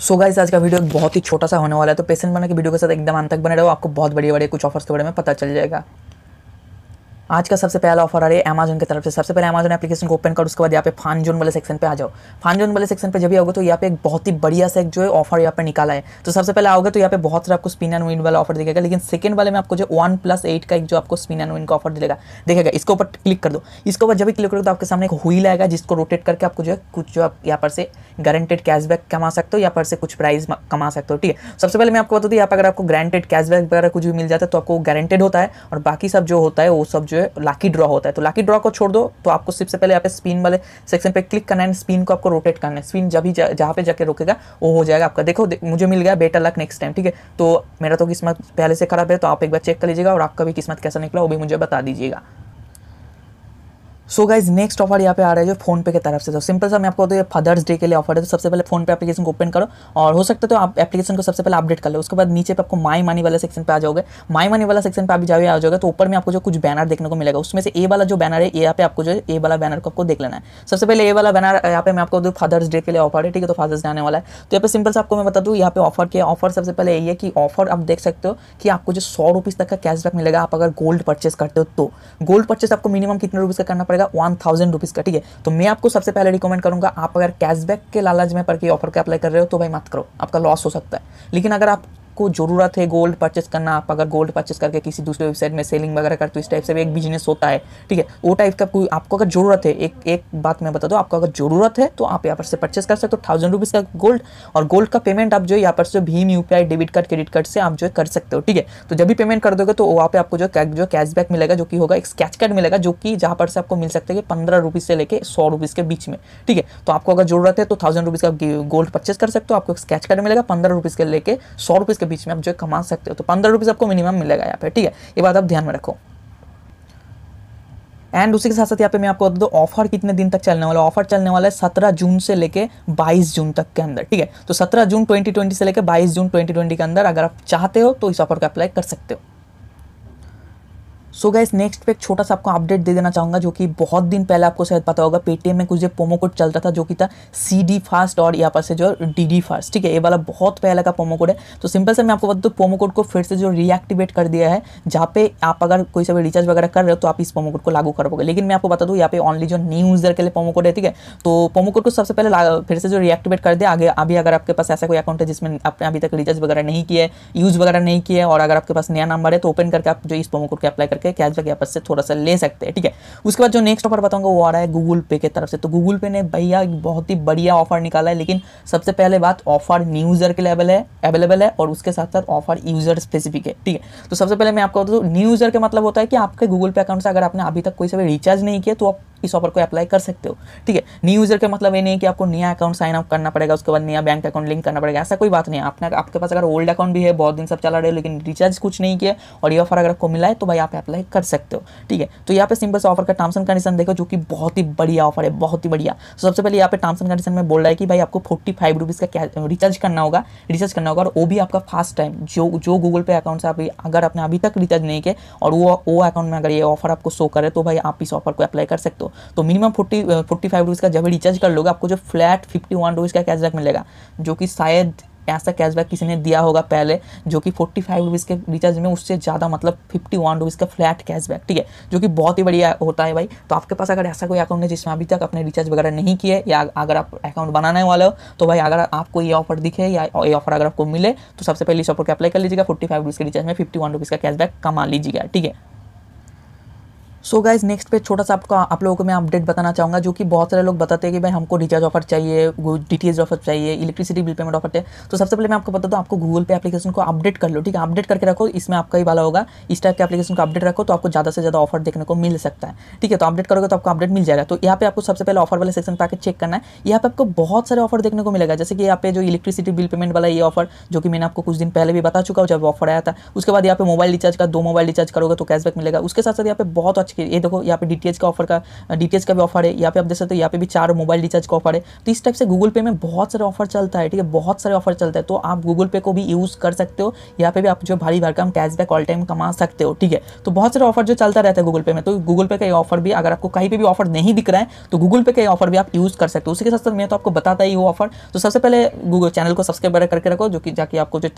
सो so guys आज का video बहुत ही छोटा सा होने वाला है तो पेशेंट बना के वीडियो के साथ एकदम अंत तक बने रहो आपको बहुत बड़े बड़े कुछ ऑफर्स के बारे में पता चल जाएगा आज का सबसे पहला ऑफर आ रहा है अमेजन की तरफ से सबसे पहले अमेजन एप्लीकेशन को ओपन करो उसके बाद यहाँ पे फान जोन वाले सेक्शन पे आ जाओ फान जोन वाले सेक्शन पे जब भी आओगे तो यहाँ पे एक बहुत ही बढ़िया सा एक जो है ऑफर यहाँ पे निकाला है तो सबसे पहले आओगे तो यहाँ पे बहुत सारा आपको स्पिन एंड विन वाला ऑफर दिखेगा लेकिन सेकंड वाले में आपको जो वन प्लस एट का एक जो आपको स्पिन एंड विन का ऑफर दिखेगा देखेगा इसके ऊपर क्लिक कर दो इसके ऊपर जब भी क्लिक करो तो आपके सामने एक हुई आएगा जिसको रोटेट करके आपको जो है कुछ जो आप यहाँ पर से गारंटेड कैशबैक कमा सकते हो या पर से कुछ प्राइस कमा सकते हो ठीक है सबसे पहले मैं आपको बता दूँ यहाँ पर अगर आपको गारंटेड कैशबैक वगैरह कुछ भी मिल जाता है तो आपको गारंटेड होता है और बाकी सब जो होता है वो सब जो जो है लाकी ड्रॉ होता है तो लाकी ड्रॉ को छोड़ दो तो आपको सबसे पहले यहाँ पे स्पिन वाले सेक्शन पे क्लिक करना है स्पिन को आपको रोटेट करना है स्पिन जब भी जहाँ पे जाके रोकेगा वो हो जाएगा आपका देखो दे, मुझे मिल गया बेटर लक नेक्स्ट टाइम ठीक है तो मेरा तो किस्मत पहले से खराब है तो आप एक बार चेक कर लीजिएगा और आपका भी किस्मत कैसा निकला वो भी मुझे बता दीजिएगा सो गाइज नेक्स्ट ऑफर यहाँ पे आ रहा है जो फोन पे की तरफ से तो सिंपल सा मैं आपको बताऊँ फादर्स डे के लिए ऑफर है तो सबसे पहले फोन पे एप्लीकेशन को ओपन करो और हो सकता है तो आप एप्लीकेशन को सबसे पहले अपडेट कर लो उसके बाद नीचे पे आपको माई मनी वाला सेक्शन पे आ जाओगे माई मनी वाला सेक्शन पे आप जाओ आ जाओगे तो ऊपर में आपको जो कुछ बैनर देखने को मिलेगा उसमें से ए वाला जो बैनर है यहाँ पे आपको जो है ए वाला बैनर को आपको देख लेना है सबसे पहले ए वाला बैनर यहाँ पे मैं आपको फादर्स डे के लिए ऑफर है ठीक है तो फादर्स डे आने वाला है तो यहाँ पे सिंपल से आपको मैं बता दूँ यहाँ पे ऑफर के ऑफर सबसे पहले यही है कि ऑफर आप देख सकते हो कि आपको जो सौ तक का कैशबैक मिलेगा आप अगर गोल्ड परचेस करते हो तो गोल्ड परचेस आपको मिनिमम कितने रुपीज़ का करना पड़ेगा पड़ेगा वन थाउजेंड रुपीज़ का ठीक है तो मैं आपको सबसे पहले रिकमेंड करूँगा आप अगर कैशबैक के लालच में पर ऑफर का अप्लाई कर रहे हो तो भाई मत करो आपका लॉस हो सकता है लेकिन अगर आप आपको ज़रूरत है गोल्ड परचेस करना आप अगर गोल्ड परचेस करके किसी दूसरे वेबसाइट में सेलिंग वगैरह करते हो इस टाइप से भी एक बिजनेस होता है ठीक है वो टाइप का कोई आपको अगर ज़रूरत है एक एक बात मैं बता दूँ आपको अगर ज़रूरत है तो आप यहाँ पर से परचेस कर सकते हो थाउजेंड रुपीज़ का गोल्ड और गोल्ड का पेमेंट आप जो यहाँ पर से भीम यू डेबिट कार्ड क्रेडिट कार्ड से आप जो कर सकते हो ठीक है तो जब भी पेमेंट कर दोगे तो वहाँ पर आपको जो जो कैशबैक मिलेगा जो कि होगा एक स्कैच कार्ड मिलेगा जो कि जहाँ पर से आपको मिल सकता है पंद्रह रुपीज़ से लेकर सौ रुपीज़ के बीच में ठीक है तो आपको अगर ज़रूरत है तो थाउजेंड रुपीज़ का गोल्ड परचेस कर सकते हो आपको एक स्कैच कार्ड मिलेगा पंद्रह रुपीज़ के लेकर सौ रुपीज़ के के बीच में आप जो कमा सकते हो तो पंद्रह रुपीज़ आपको मिनिमम मिलेगा यहाँ पे ठीक है ये बात आप ध्यान में रखो एंड उसी के साथ साथ यहाँ पे मैं आपको बता दूँ ऑफर कितने दिन तक चलने वाला है ऑफर चलने वाला है सत्रह जून से लेके बाईस जून तक के अंदर ठीक है तो सत्रह जून ट्वेंटी से लेके बाईस जून ट्वेंटी के अंदर अगर आप चाहते हो तो इस ऑफर को अप्लाई कर सकते हो सो गैस नेक्स्ट पे एक छोटा सा आपको अपडेट दे देना चाहूँगा जो कि बहुत दिन पहले आपको शायद पता होगा पेटीएम में कुछ जो प्रोमो कोड चल रहा था जो कि था सी डी फास्ट और यहाँ पर से जो डी डी फास्ट ठीक है ये वाला बहुत पहले का प्रोमो कोड है तो सिंपल से मैं आपको बता दूँ प्रोमो कोड को फिर से जो रीएक्टिवेट कर दिया है जहाँ पे आप अगर कोई सा रिचार्ज वगैरह कर रहे हो तो आप इस प्रोमो कोड को लागू कर लेकिन मैं आपको बता दूँ यहाँ पे ऑनली जो न्यू यूज़र के लिए प्रोमो कोड है ठीक है तो प्रोमो कोड को सबसे पहले फिर से जो रिएक्टिवेट कर दिया आगे अभी अगर आपके पास ऐसा कोई अकाउंट है जिसमें आपने अभी तक रिचार्ज वगैरह नहीं किया है यूज़ वगैरह नहीं किया है और अगर आपके पास नया नंबर है तो ओपन करके आप जो इस प्रोमो कोड को अप्लाई करके सकते हैं कैशबैक यहाँ पर से थोड़ा सा ले सकते हैं ठीक है उसके बाद जो नेक्स्ट ऑफर बताऊंगा वो आ रहा है गूगल पे की तरफ से तो गूगल पे ने भैया बहुत ही बढ़िया ऑफर निकाला है लेकिन सबसे पहले बात ऑफर न्यूज़र के लेवल है अवेलेबल है और उसके साथ साथ ऑफर यूज़र स्पेसिफिक है ठीक है तो सबसे पहले मैं आपको बता दूँ न्यूज़र का मतलब होता है कि आपके गूगल पे अकाउंट से अगर आपने अभी तक कोई सभी रिचार्ज नहीं किया तो आप इस ऑफर को अप्लाई कर सकते हो ठीक है न्यू यूजर का मतलब ये नहीं है कि आपको नया अकाउंट साइन अप करना पड़ेगा उसके बाद नया बैंक अकाउंट लिंक करना पड़ेगा ऐसा कोई बात नहीं आपने आपके पास अगर ओल्ड अकाउंट भी है बहुत दिन सब चला रहे हो लेकिन रिचार्ज कुछ नहीं किया और ये ऑफर अगर आपको मिला है तो भाई आप अप्लाई कर सकते हो ठीक है तो यहाँ पे सिंपल से ऑफर का टर्म्स एंड कंडीशन देखो जो कि बहुत ही बढ़िया ऑफर है बहुत ही बढ़िया तो सबसे पहले यहाँ पे टर्म्स एंड कंडीशन में बोल रहा है कि भाई आपको फोर्टी फाइव रुपीज़ का रिचार्ज करना होगा रिचार्ज करना होगा और वो भी आपका फास्ट टाइम जो जो गूगल पे अकाउंट से अभी अगर आपने अभी तक रिचार्ज नहीं किया और वो वो अकाउंट में अगर ये ऑफर आपको शो करे तो भाई आप इस ऑफर को अप्लाई कर सकते हो तो minimum forty forty five rupees का जब रिचार्ज कर लोगे आपको जो फ्लैट फिफ्टी वन रुपीज़ का कैशबैक मिलेगा जो कि शायद ऐसा कैशबैक किसी ने दिया होगा पहले जो कि फोर्टी फाइव रुपीज़ के रिचार्ज में उससे ज़्यादा मतलब फिफ्टी वन रुपीज़ का फ्लैट कैशबैक ठीक है जो कि बहुत ही बढ़िया होता है भाई तो आपके पास अगर ऐसा कोई अकाउंट है जिसमें अभी तक अपने रिचार्ज वगैरह नहीं किए या अगर आप अकाउंट बनाने वाले हो तो भाई अगर आपको ये ऑफर दिखे या ये ऑफर अगर आपको मिले तो सबसे पहले इस ऑफर को अप्लाई कर लीजिएगा फोर्टी फाइव रुपीज़ के रिचार्ज में फिफ्टी वन रुपीज़ का कैशबैक कमा लीजिएगा ठीक है सो गाइज नेक्स्ट पे छोटा सा आपको आप लोगों को मैं अपडेट बताना चाहूँगा जो कि बहुत सारे लोग बताते हैं कि भाई हमको रिचार्ज ऑफर चाहिए डी ऑफर चाहिए इलेक्ट्रिसिटी बिल पेमेंट ऑफर चाहिए तो सबसे पहले मैं आपको बता दूँ आपको गूगल पे एप्लीकेशन को अपडेट कर लो ठीक है अपडेट करके रखो इसमें आपका ही वाला होगा इस टाइप के एप्लीकेशन को अपडेट रखो तो आपको ज़्यादा से ज़्यादा ऑफर देखने को मिल सकता है ठीक है तो अपडेट करोगे तो आपको अपडेट मिल जाएगा तो यहाँ पे आपको सबसे पहले ऑफर वाले सेक्शन पर आकर चेक करना है यहाँ पे आपको बहुत सारे ऑफर देखने को मिलेगा जैसे कि यहाँ पे जो इलेक्ट्रिसिटी बिल पेमेंट वाला ये ऑफर जो कि मैंने आपको कुछ दिन पहले भी बता चुका हूँ जब ऑफर आया था उसके बाद यहाँ पे मोबाइल रिचार्ज का दो मोबाइल रिचार्ज करोगे तो कैशबैक मिलेगा उसके साथ साथ यहाँ पे बहुत अच्छे के ये देखो यहाँ पे डी का ऑफर का डी का भी ऑफर है यहाँ पे आप देख सकते हो यहाँ पे भी चार मोबाइल रिचार्ज का ऑफर है तो इस टाइप से गूगल पे में बहुत सारे ऑफर चलता है ठीक है बहुत सारे ऑफर चलता है तो आप गूगल पे को भी यूज़ कर सकते हो यहाँ पे भी आप जो भारी भरकम कैशबैक ऑल टाइम कमा सकते हो ठीक है तो बहुत सारे ऑफर जो चलता रहता है गूगल पे में तो गूगल पे का ये ऑफर भी अगर आपको कहीं पर भी ऑफर नहीं दिख रहा है तो गूगल पे का ये ऑफर भी आप यूज़ कर सकते हो उसके साथ साथ मैं तो आपको बताता ही वो ऑफर तो सबसे पहले गूगल चैनल को सब्सक्राइब करके रखो जो कि जाकि आपको जो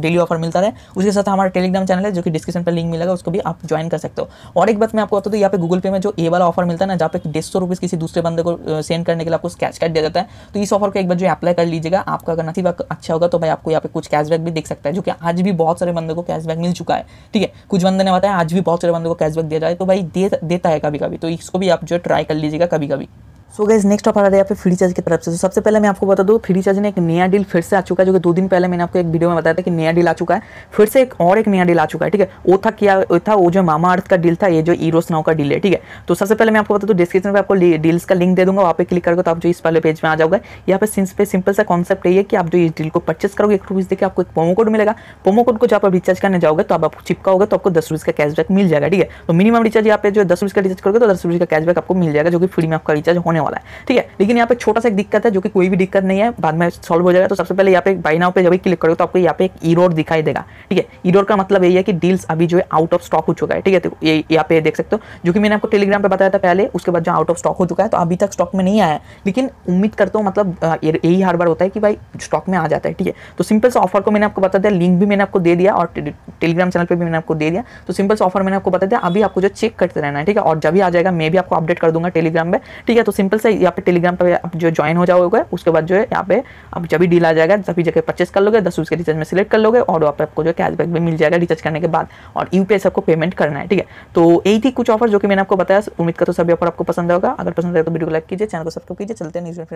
डेली ऑफर मिलता रहे उसके साथ हमारा टेलीग्राम चैनल है जो कि डिस्क्रिप्शन पर लिंक मिलेगा उसको भी आप ज्वाइन कर सकते हो और एक साथ मैं आपको बता दूँ यहाँ पे गूगल पे में जो ए वाला ऑफर मिलता है ना जहाँ पे डेढ़ सौ रुपीज़ किसी दूसरे बंदे को सेंड करने के लिए आपको कैश कार्ड दिया जाता है तो इस ऑफर को एक बार जो अप्लाई कर लीजिएगा आपका अगर नसीब अच्छा होगा तो भाई आपको यहाँ पे कुछ कैशबैक भी देख सकता है जो कि आज भी बहुत सारे बंदे को कैशबैक मिल चुका है ठीक है कुछ बंदे ने बताया आज भी बहुत सारे बंदे को कैशबैक दिया जाए तो भाई देता है कभी कभी तो इसको भी आप जो ट्राई कर लीजिएगा कभी कभी सो गैस नेक्स्ट ऑफ आ रहा है यहाँ पे फ्री चार्ज की तरफ से तो सबसे पहले मैं आपको बता दूँ फ्री चार्ज ने एक नया डील फिर से आ चुका है जो कि दो दिन पहले मैंने आपको एक वीडियो में बताया था कि नया डील आ चुका है फिर से एक और एक नया डील आ चुका है ठीक है वो था क्या वो था वो जो मामा अर्थ का डील था ये जो ईरोस नाव का डील है ठीक है तो सबसे पहले मैं आपको बता दूँ डिस्क्रिप्शन में आपको डील्स का लिंक दे दूँगा वहाँ पर क्लिक करोगे तो आप जो इस वाले पेज में आ जाओगे यहाँ पे सिंस पे सिंपल सा कॉन्सेप्ट यही है कि आप जो इस डील को परचेस करोगे एक रुपीज़ देखिए आपको एक प्रोमो कोड मिलेगा प्रोमो कोड को जब आप रिचार्ज करने जाओगे तो आप चिपका चिपकाओगे तो आपको दस रुपीज़ का कैशबैक मिल जाएगा ठीक है तो मिनिमम रिचार्ज यहाँ पे जो दस रुपीज़ का रिचार्ज करोगे तो दस रुपीज़ का कैशबैक आपको मिल जाएगा जो कि फ्री में आपका रिचार्ज होने होने वाला है ठीक है लेकिन यहाँ पे छोटा सा एक दिक्कत है जो कि कोई भी दिक्कत नहीं है बाद में सॉल्व हो जाएगा तो सबसे पहले यहाँ पे बाई नाउ पे जब क्लिक करोगे तो आपको यहाँ पे एक ईरोड दिखाई देगा ठीक है ईरोड का मतलब यही है कि डील्स अभी जो है आउट ऑफ स्टॉक हो चुका है ठीक है तो ये यहाँ पे देख सकते हो जो कि मैंने आपको टेलीग्राम पर बताया था पहले उसके बाद जो आउट ऑफ स्टॉक हो चुका है तो अभी तक स्टॉक में नहीं आया लेकिन उम्मीद करता हूँ मतलब यही हर बार होता है कि भाई स्टॉक में आ जाता है ठीक है तो सिंपल से ऑफर को मैंने आपको बता दिया लिंक भी मैंने आपको दे दिया और टेलीग्राम चैनल पर भी मैंने आपको दे दिया तो सिंपल से ऑफर मैंने आपको बता दिया अभी आपको जो चेक करते रहना है ठीक है और जब भी आ जाएगा मैं भी आपको अपडेट कर दूंगा टेलीग्राम पर ठीक है तो सिंपल सिंपल से यहाँ पे टेलीग्राम पर आप जो ज्वाइन हो जाओगे उसके बाद जो है यहाँ पे आप जब भी डील आ जाएगा सभी जगह परचेस कर लोगे दस उसके रिचार्ज में सिलेक्ट कर लोगे और वहाँ पर आपको जो कैशबैक भी मिल जाएगा रिचार्ज करने के बाद और यू पे आपको पेमेंट करना है ठीक है तो यही थी कुछ ऑफर जो कि मैंने आपको बताया उम्मीद करता तो सभी ऑफर आपको पसंद होगा अगर पसंद आए तो वीडियो को लाइक कीजिए चैनल को सब्सक्राइब कीजिए चलते हैं न्यूज़ में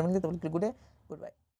फिर गुड बाय